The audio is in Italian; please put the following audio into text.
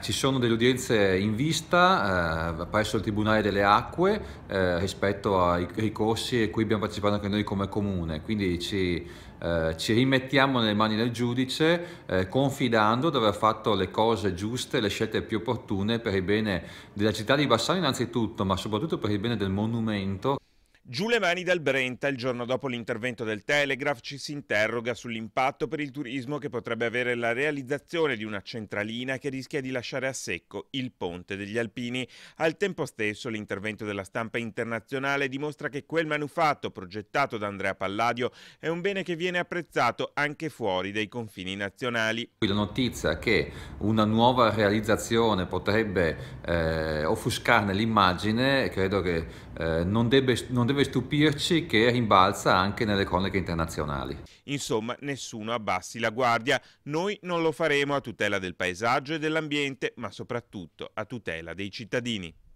ci sono delle udienze in vista eh, presso il Tribunale delle Acque eh, rispetto ai ricorsi a cui abbiamo partecipato anche noi come Comune, quindi ci, eh, ci rimettiamo nelle mani del giudice eh, confidando di aver fatto le cose giuste, le scelte più opportune per il bene della città di Bassano innanzitutto, ma soprattutto per il bene del monumento Giù le mani dal Brenta, il giorno dopo l'intervento del Telegraph ci si interroga sull'impatto per il turismo che potrebbe avere la realizzazione di una centralina che rischia di lasciare a secco il ponte degli Alpini. Al tempo stesso l'intervento della stampa internazionale dimostra che quel manufatto progettato da Andrea Palladio è un bene che viene apprezzato anche fuori dai confini nazionali. La notizia che una nuova realizzazione potrebbe eh, offuscarne l'immagine credo che eh, non, debbe, non deve stupirci che rimbalza anche nelle cronache internazionali. Insomma, nessuno abbassi la guardia. Noi non lo faremo a tutela del paesaggio e dell'ambiente, ma soprattutto a tutela dei cittadini.